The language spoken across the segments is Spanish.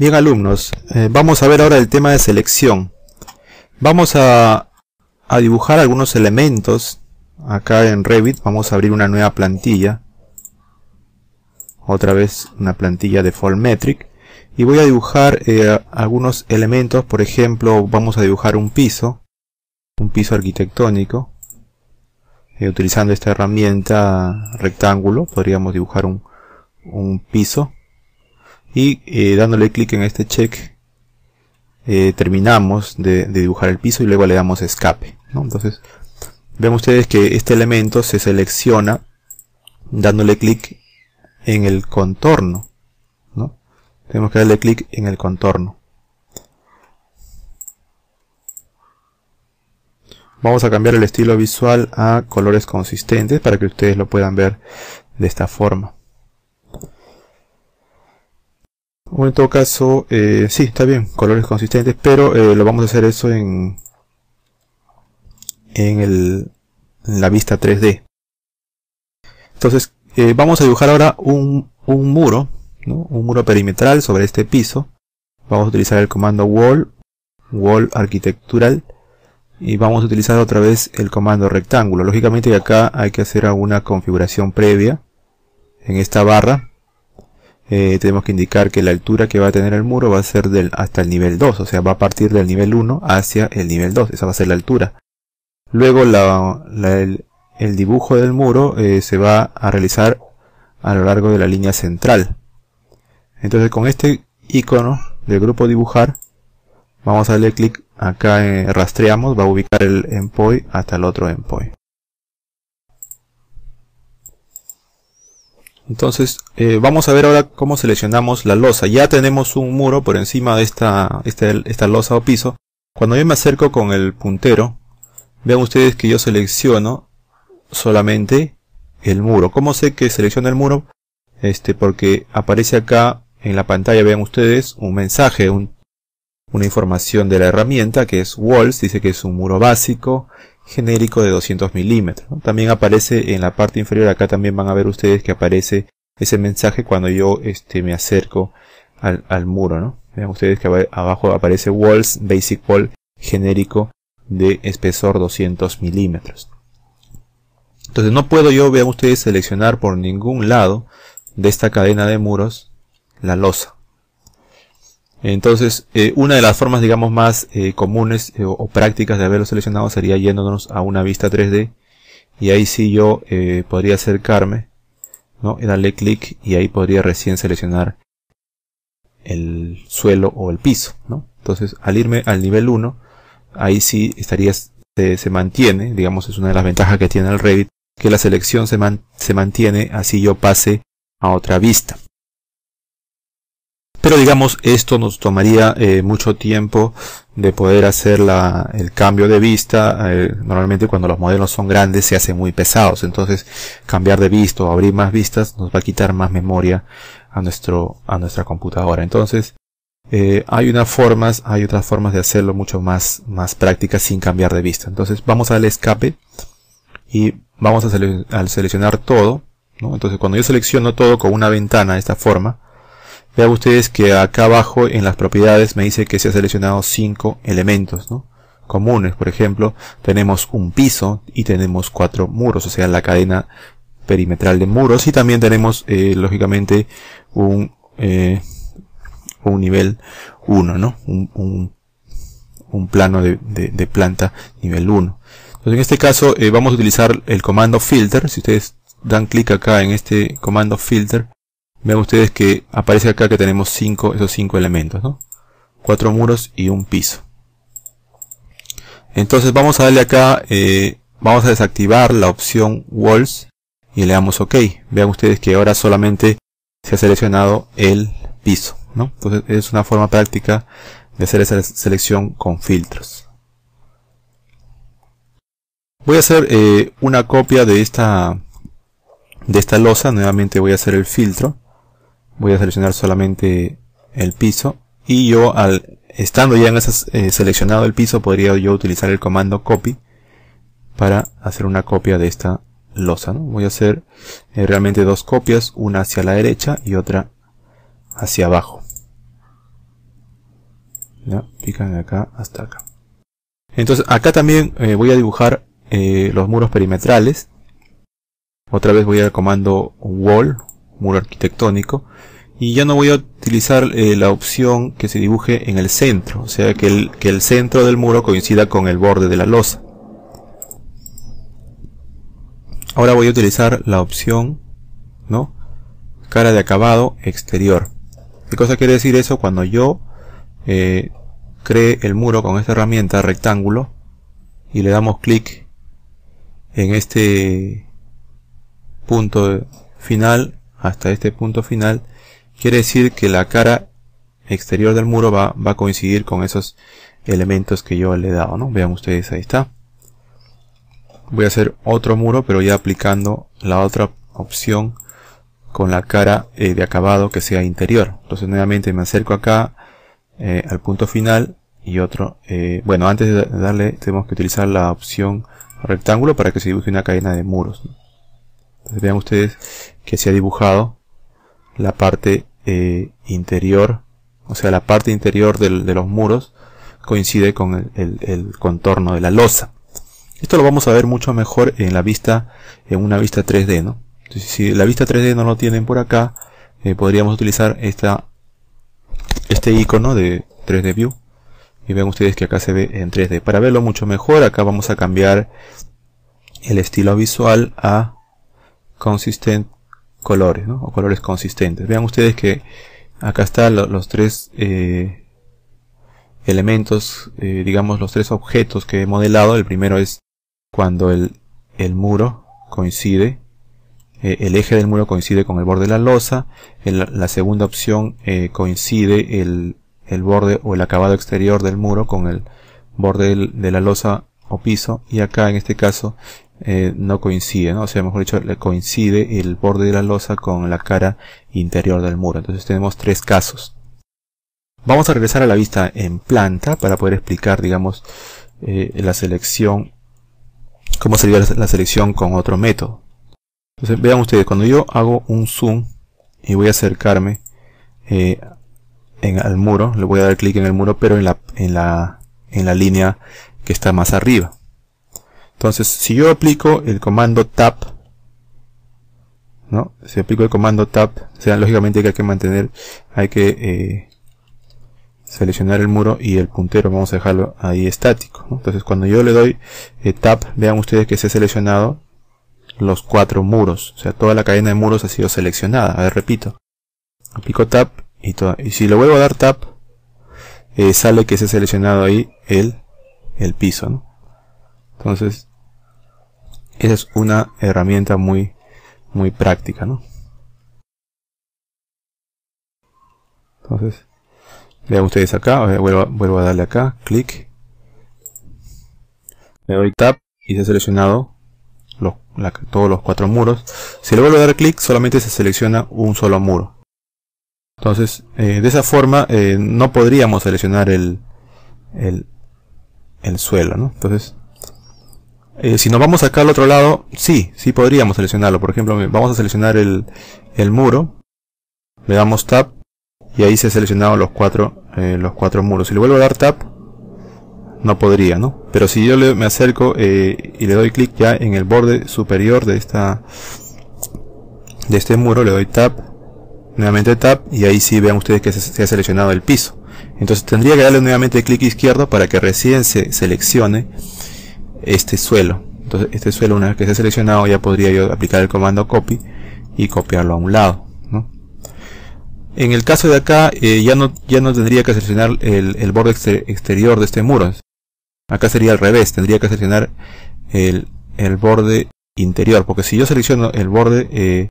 Bien alumnos, eh, vamos a ver ahora el tema de selección. Vamos a, dibujar algunos elementos acá en Revit. Vamos a abrir una nueva plantilla. Otra vez una plantilla de fallmetric Y voy a dibujar eh, algunos elementos. Por ejemplo, vamos a dibujar un piso. Un piso arquitectónico. Eh, utilizando esta herramienta rectángulo podríamos dibujar un piso y eh, dándole clic en este check eh, terminamos de, dibujar el piso y luego le damos escape entonces ven ustedes que este elemento se selecciona dándole clic en el contorno tenemos que darle clic en el contorno vamos a cambiar el estilo visual a colores consistentes para que ustedes lo puedan ver de esta forma en todo caso, eh, sí, está bien, colores consistentes, pero eh, lo vamos a hacer eso en, en, el, en la vista 3D. Entonces, eh, vamos a dibujar ahora un, muro, un muro perimetral sobre este piso. Vamos a utilizar el comando wall, wall arquitectural, y vamos a utilizar otra vez el comando rectángulo. Lógicamente acá hay que hacer alguna configuración previa en esta barra eh, tenemos que indicar que la altura que va a tener el muro va a ser del, hasta el nivel 2, o sea, va a partir del nivel 1 hacia el nivel 2, esa va a ser la altura. Luego la, el, dibujo del muro eh, se va a realizar a lo largo de la línea central. Entonces con este icono del grupo dibujar, vamos a darle clic acá, eh, rastreamos, va a ubicar el endpoint hasta el otro endpoint. Entonces, eh, vamos a ver ahora cómo seleccionamos la losa. Ya tenemos un muro por encima de esta, esta, esta losa o piso. Cuando yo me acerco con el puntero, vean ustedes que yo selecciono solamente el muro. ¿Cómo sé que selecciono el muro? Este, porque aparece acá en la pantalla, vean ustedes, un mensaje, una información de la herramienta que es Walls, dice que es un muro básico, genérico de 200 milímetros. También aparece en la parte inferior, acá también van a ver ustedes que aparece ese mensaje cuando yo este, me acerco al, muro. Vean ustedes que abajo aparece Walls Basic Wall genérico de espesor 200 milímetros. Entonces no puedo yo, vean ustedes, seleccionar por ningún lado de esta cadena de muros la losa. Entonces, eh, una de las formas, digamos, más eh, comunes eh, o, prácticas de haberlo seleccionado sería yéndonos a una vista 3D. Y ahí sí yo podría acercarme, ¿no? Y darle clic y ahí podría recién seleccionar el suelo o el piso, ¿no? Entonces, al irme al nivel 1, ahí sí estaría, se, mantiene, digamos, es una de las ventajas que tiene el Revit, que la selección se mantiene así yo pase a otra vista. Pero digamos, esto nos tomaría eh, mucho tiempo de poder hacer la, el cambio de vista. Eh, normalmente cuando los modelos son grandes se hacen muy pesados. Entonces, cambiar de vista o abrir más vistas nos va a quitar más memoria a nuestro, a nuestra computadora. Entonces, eh, hay unas formas, hay otras formas de hacerlo mucho más, más prácticas sin cambiar de vista. Entonces, vamos al escape y vamos a, seleccionar todo. Entonces, cuando yo selecciono todo con una ventana de esta forma, vean ustedes que acá abajo en las propiedades me dice que se ha seleccionado 5 elementos comunes. Por ejemplo, tenemos un piso y tenemos cuatro muros, o sea, la cadena perimetral de muros. Y también tenemos, eh, lógicamente, un, eh, un nivel 1, ¿no? Un, plano de, planta nivel 1. Entonces, en este caso, eh, vamos a utilizar el comando filter. Si ustedes dan clic acá en este comando filter, Vean ustedes que aparece acá que tenemos cinco, esos cinco elementos, ¿no? Cuatro muros y un piso. Entonces vamos a darle acá, eh, vamos a desactivar la opción Walls y le damos OK. Vean ustedes que ahora solamente se ha seleccionado el piso, ¿no? Entonces es una forma práctica de hacer esa selección con filtros. Voy a hacer eh, una copia de esta de esta losa, nuevamente voy a hacer el filtro voy a seleccionar solamente el piso y yo al estando ya en eh, seleccionado el piso podría yo utilizar el comando copy para hacer una copia de esta losa ¿no? voy a hacer eh, realmente dos copias una hacia la derecha y otra hacia abajo ya, pican acá hasta acá entonces acá también eh, voy a dibujar los muros perimetrales otra vez voy al comando wall muro arquitectónico. Y ya no voy a utilizar eh, la opción que se dibuje en el centro, o sea que el, que el centro del muro coincida con el borde de la losa. Ahora voy a utilizar la opción, ¿no? Cara de acabado exterior. ¿Qué cosa quiere decir eso? Cuando yo eh, cree el muro con esta herramienta rectángulo y le damos clic en este punto final hasta este punto final, quiere decir que la cara exterior del muro va, va a coincidir con esos elementos que yo le he dado, ¿no? Vean ustedes, ahí está. Voy a hacer otro muro, pero ya aplicando la otra opción con la cara eh, de acabado que sea interior. Entonces nuevamente me acerco acá eh, al punto final y otro, eh, bueno, antes de darle tenemos que utilizar la opción rectángulo para que se dibuje una cadena de muros vean ustedes que se ha dibujado la parte eh, interior, o sea, la parte interior de los muros coincide con el, el, contorno de la losa. Esto lo vamos a ver mucho mejor en la vista, en una vista 3D, ¿no? si la vista 3D no lo tienen por acá, eh, podríamos utilizar esta, este icono de 3D View. Y vean ustedes que acá se ve en 3D. Para verlo mucho mejor, acá vamos a cambiar el estilo visual a consistent colores, O colores consistentes. Vean ustedes que acá están los tres eh, elementos, eh, digamos los tres objetos que he modelado. El primero es cuando el, el muro coincide, eh, el eje del muro coincide con el borde de la losa. la segunda opción coincide el, el borde o el acabado exterior del muro con el borde de la losa o piso y acá en este caso eh, no coincide, O sea, mejor dicho, coincide el borde de la losa con la cara interior del muro. Entonces tenemos tres casos. Vamos a regresar a la vista en planta para poder explicar, digamos, eh, la selección, cómo sería la selección con otro método. Entonces, vean ustedes, cuando yo hago un zoom y voy a acercarme eh, en, al muro, le voy a dar clic en el muro, pero en la, en la, en la línea que está más arriba. Entonces, si yo aplico el comando tap, ¿no? Si aplico el comando tap, o sea, lógicamente que hay que mantener, hay que eh, seleccionar el muro y el puntero, vamos a dejarlo ahí estático. ¿no? Entonces, cuando yo le doy eh, tap, vean ustedes que se ha seleccionado los cuatro muros, o sea, toda la cadena de muros ha sido seleccionada. A ver, repito, aplico tap y, y si le vuelvo a dar tap, eh, sale que se ha seleccionado ahí el, el piso, ¿no? Entonces, esa es una herramienta muy, muy práctica, ¿no? Entonces, vean ustedes acá, eh, vuelvo, a darle acá, clic, le doy tap y se ha seleccionado todos los cuatro muros. Si le vuelvo a dar clic, solamente se selecciona un solo muro. Entonces, eh, de esa forma, eh, no podríamos seleccionar el, el, suelo, Entonces, eh, si nos vamos acá al otro lado, sí, sí podríamos seleccionarlo. Por ejemplo, vamos a seleccionar el, muro. Le damos tap Y ahí se seleccionado los cuatro, eh, los cuatro muros. Si le vuelvo a dar tap, no podría, ¿no? Pero si yo le, me acerco eh, y le doy clic ya en el borde superior de esta de este muro, le doy tap, nuevamente tap y ahí sí vean ustedes que se, se ha seleccionado el piso. Entonces tendría que darle nuevamente clic izquierdo para que recién se seleccione este suelo. Entonces este suelo una vez que ha seleccionado ya podría yo aplicar el comando copy y copiarlo a un lado. En el caso de acá eh, ya, no, ya no tendría que seleccionar el, borde exterior de este muro. Acá sería al revés, tendría que seleccionar el, el borde interior. Porque si yo selecciono el borde eh,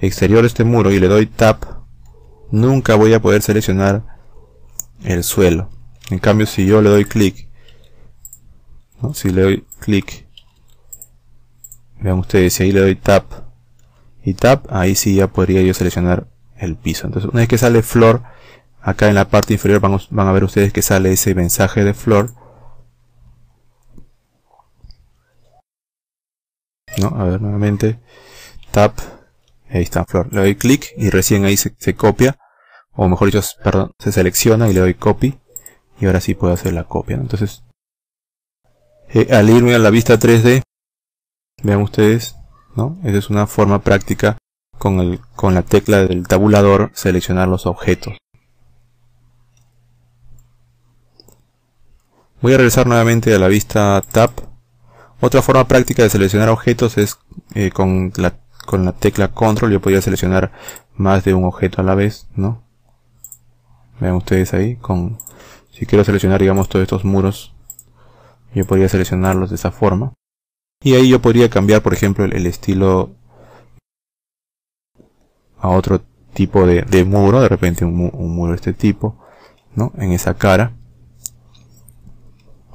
exterior de este muro y le doy tap, nunca voy a poder seleccionar el suelo. En cambio si yo le doy clic si le doy clic, vean ustedes, si ahí le doy tap y tap, ahí sí ya podría yo seleccionar el piso. Entonces una vez que sale flor, acá en la parte inferior van, van a ver ustedes que sale ese mensaje de flor. A ver nuevamente, tap, ahí está flor. Le doy clic y recién ahí se, se copia o mejor dicho, perdón, se selecciona y le doy copy y ahora sí puedo hacer la copia. Entonces, eh, al irme a la vista 3D, vean ustedes, ¿no? Esa es una forma práctica con, con la tecla del tabulador seleccionar los objetos. Voy a regresar nuevamente a la vista Tab. Otra forma práctica de seleccionar objetos es eh, con, la, con la tecla Control. Yo podría seleccionar más de un objeto a la vez, ¿no? Vean ustedes ahí, con si quiero seleccionar digamos todos estos muros yo podría seleccionarlos de esa forma y ahí yo podría cambiar por ejemplo el, estilo a otro tipo de, muro de repente un, muro de este tipo ¿no? en esa cara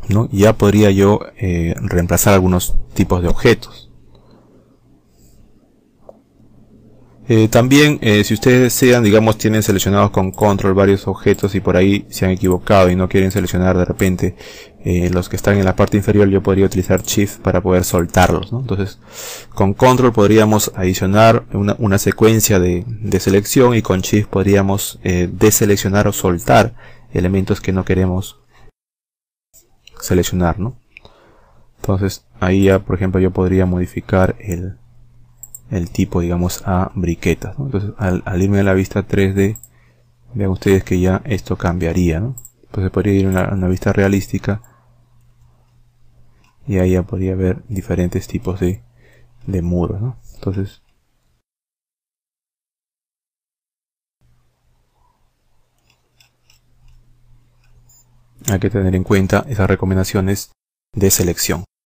¿no? ya podría yo eh, reemplazar algunos tipos de objetos Eh, también, eh, si ustedes desean, digamos, tienen seleccionados con control varios objetos y por ahí se han equivocado y no quieren seleccionar de repente eh, los que están en la parte inferior, yo podría utilizar shift para poder soltarlos, Entonces, con control podríamos adicionar una, secuencia de, de, selección y con shift podríamos deseleccionar o soltar elementos que no queremos seleccionar, ¿no? Entonces, ahí ya, por ejemplo, yo podría modificar el, el tipo, digamos, a briquetas. Entonces, al, irme a la vista 3D, vean ustedes que ya esto cambiaría, ¿no? Pues se podría ir a una, vista realística y ahí ya podría ver diferentes tipos de, de muros, Entonces, hay que tener en cuenta esas recomendaciones de selección.